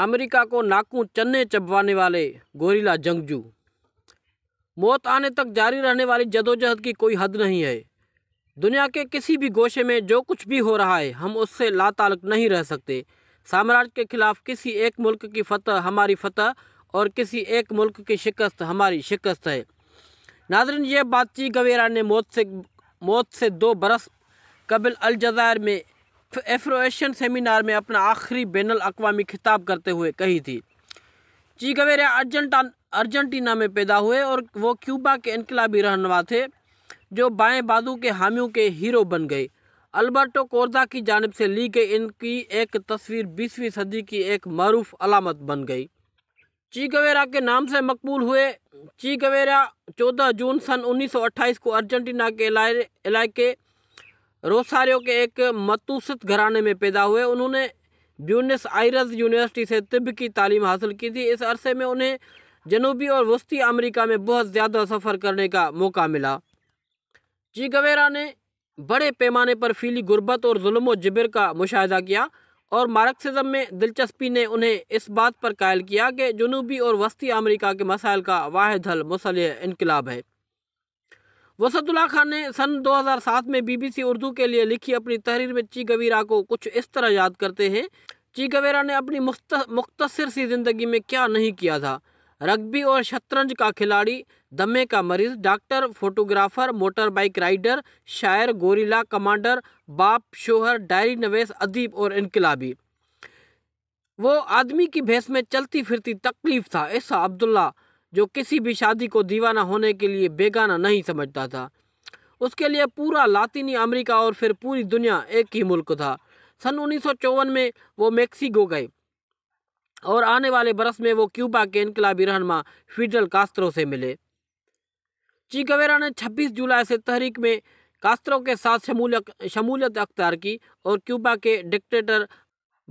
America को नाकू चन्ने चबवाने वाले gorilla जंगजू मौत आने तक जारी रहने वाली जदोजहद की कोई हद नहीं है दुनिया के किसी भी गोशे में जो कुछ भी हो रहा है हम उससे लातालक नहीं रह सकते साम्राज्य के खिलाफ किसी एक मुल्क की फतह हमारी फतह और किसी एक मुल्क की शिकस्त हमारी शिकस्त है नाजरन ये बातचीत गवेरा ने मौत से मौत से दो बरस कबल अलजायर में एफ्रो सेमिनार में अपना आखिरी बैन अकवामी खिताब करते हुए कही थी ची गवेरा अर्जेंटा अर्जेंटीना में पैदा हुए और वो क्यूबा के इनकलाबी रहनवा थे जो बाएं बाजू के हामियों के हीरो बन गए अल्बर्टो कोर्जा की जानब से ली गई इनकी एक तस्वीर बीसवीं सदी की एक मरूफ अलामत बन गई ची गवेरा के नाम से मकबूल हुए ची गवेरा चौदह जून सन 1928 को अर्जेंटीना के इलाके रोसारियो के एक मतूसत घराने में पैदा हुए उन्होंने ब्यूनस आयरस यूनिवर्सिटी से तिब की तालीम हासिल की थी इस अरसे में उन्हें जनूबी और वस्ती अमेरिका में बहुत ज़्यादा सफ़र करने का मौका मिला जी गवेरा ने बड़े पैमाने पर फीली गुर्बत और जुल्म जबिर का मुशाह किया और मार्क्सिज्म में दिलचस्पी ने उन्हें इस बात पर कायल किया कि जनूबी और वस्ती अमेरिका के मसाइल का वाद हल मसल इनकलाब है वसतुल्ला खान ने सन 2007 में बीबीसी उर्दू के लिए लिखी अपनी तहरीर में ची गवीरा को कुछ इस तरह याद करते हैं ची गवेरा ने अपनी मुख्तसर सी ज़िंदगी में क्या नहीं किया था रग्बी और शतरंज का खिलाड़ी दमे का मरीज doctor photographer motor bike rider शायर गोरीला कमांडर बाप शोहर डायरी नवेस अदीब और इनकलाबी वो आदमी की भैंस में चलती फिरती तकलीफ था ऐसा अब्दुल्ला जो किसी भी शादी को दीवाना होने के लिए बेगाना नहीं समझता था उसके लिए पूरा लातिनी अमेरिका और फिर पूरी दुनिया एक ही मुल्क था सन उन्नीस में वो मेक्सिको गए और आने वाले बरस में वो क्यूबा के इनकलाबी रहनमा फिडल कास्त्रो से मिले चिकवेरा ने 26 जुलाई से तहरीक में कास्त्रो के साथ शमूलियत शमूलियत अख्तियार की और क्यूबा के डिक्टेटर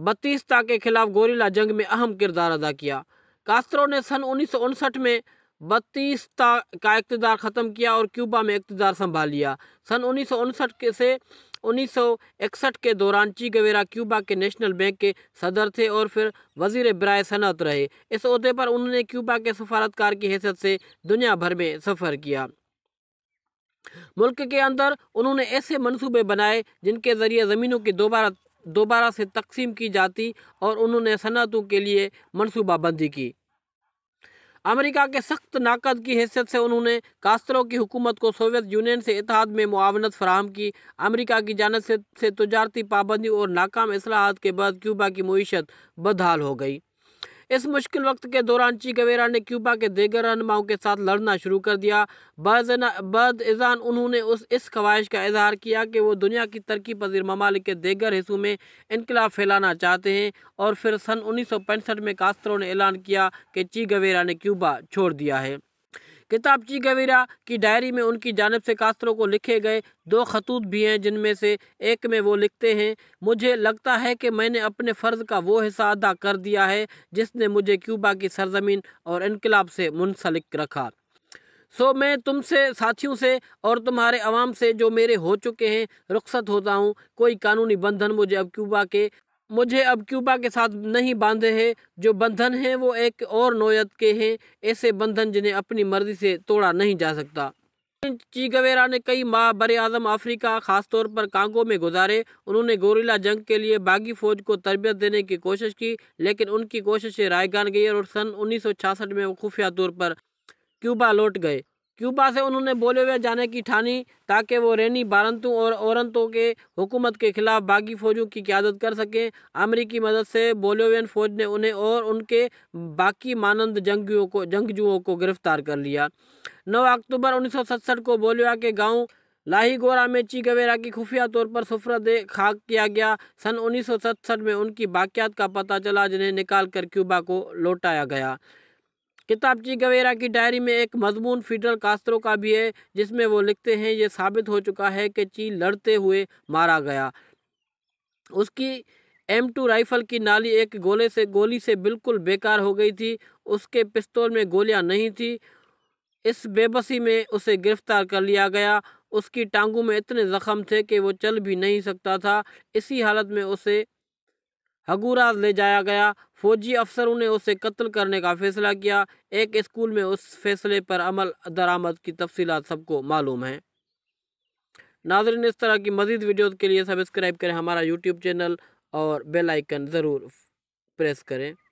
बत्तीसता के खिलाफ गोरिला जंग में अहम किरदार अदा किया कास्त्रो ने सन उन्नीस में बत्तीस का इकतदार ख़त्म किया और क्यूबा में इकतदार संभाल लिया सन उन्नीस के से उन्नीस के दौरान गवेरा क्यूबा के नेशनल बैंक के सदर थे और फिर वजीर ब्राय सनत रहे इस अहदे पर उन्होंने क्यूबा के सफारतकार की हैसियत से दुनिया भर में सफ़र किया मुल्क के अंदर उन्होंने ऐसे मंसूबे बनाए जिनके ज़रिए ज़मीनों की दोबारा दोबारा से तकसीम की जाती और उन्होंने सनतों के लिए मनसूबाबंदी की अमेरिका के सख्त नाकद की हैसियत से उन्होंने कास्तरों की हुकूमत को सोवियत यूनियन से इतिहाद में मुआवनत फराहम की अमेरिका की जानत से, से तजारती पाबंदी और नाकाम असलाहत के बाद क्यूबा की मीशत बदहाल हो गई इस मुश्किल वक्त के दौरान चिकवेरा ने क्यूबा के दीगर रहनुमाओं के साथ लड़ना शुरू कर दिया बद इजान उन्होंने उस इस ख्वाहिश का इजहार किया कि वो दुनिया की तरक्की पजीर ममालिक के दीगर हिस्सों में इनकलाब फैलाना चाहते हैं और फिर सन उन्नीस में कास्तरों ने ऐलान किया कि चिगवेरा ने क्यूबा छोड़ दिया है किताबची गवीरा की डायरी में उनकी जानब से कासरों को लिखे गए दो खतूत भी हैं जिनमें से एक में वो लिखते हैं मुझे लगता है कि मैंने अपने फ़र्ज़ का वो हिस्सा अदा कर दिया है जिसने मुझे क्यूबा की सरजमीन और इनकलाब से मुंसलिक रखा सो मैं तुमसे साथियों से और तुम्हारे आवाम से जो मेरे हो चुके हैं रुख्सत होता हूँ कोई कानूनी बंधन मुझे अब क्यूबा के मुझे अब क्यूबा के साथ नहीं बांधे हैं जो बंधन हैं वो एक और नोयत के हैं ऐसे बंधन जिन्हें अपनी मर्जी से तोड़ा नहीं जा सकता चीगवेरा ने कई माह बर अजम अफ्रीका खासतौर पर कांगो में गुजारे उन्होंने गोरिला जंग के लिए बागी फौज को तरबियत देने की कोशिश की लेकिन उनकी कोशिशें रायगान गई और सन 1966 में वो खुफिया तौर पर क्यूबा लौट गए क्यूबा से उन्होंने बोलेविया जाने की ठानी ताकि वो रैनी बारंतों और औरंतों के हुकूमत के खिलाफ बागी फौजों की क्यादत कर सकें अमरीकी मदद से बोलेवियन फौज ने उन्हें और उनके बाकी मानंद जंगियों को जंगजुओं को गिरफ्तार कर लिया 9 अक्टूबर 1967 को बोलेविया के गांव लाहीगोरा में चीगवेरा की खुफिया तौर पर सफरत खाक किया गया सन उन्नीस में उनकी बाक़्यात का पता चला जिन्हें निकाल कर क्यूबा को लौटाया गया किताबची गवेरा की डायरी में एक मजमून फिडरल कास्त्रो का भी है जिसमें वो लिखते हैं ये साबित हो चुका है कि ची लड़ते हुए मारा गया उसकी एम टू राइफल की नाली एक गोले से गोली से बिल्कुल बेकार हो गई थी उसके पिस्तौल में गोलियां नहीं थी इस बेबसी में उसे गिरफ्तार कर लिया गया उसकी टांगों में इतने ज़ख्म थे कि वो चल भी नहीं सकता था इसी हालत में उसे हगूराज ले जाया गया फौजी अफसरों ने उसे कत्ल करने का फैसला किया एक स्कूल में उस फैसले पर अमल दरामद की तफसीत सबको मालूम है नाजरन इस तरह की मज़ीद वीडियोज़ के लिए सब्सक्राइब करें हमारा यूट्यूब चैनल और बेलाइकन ज़रूर प्रेस करें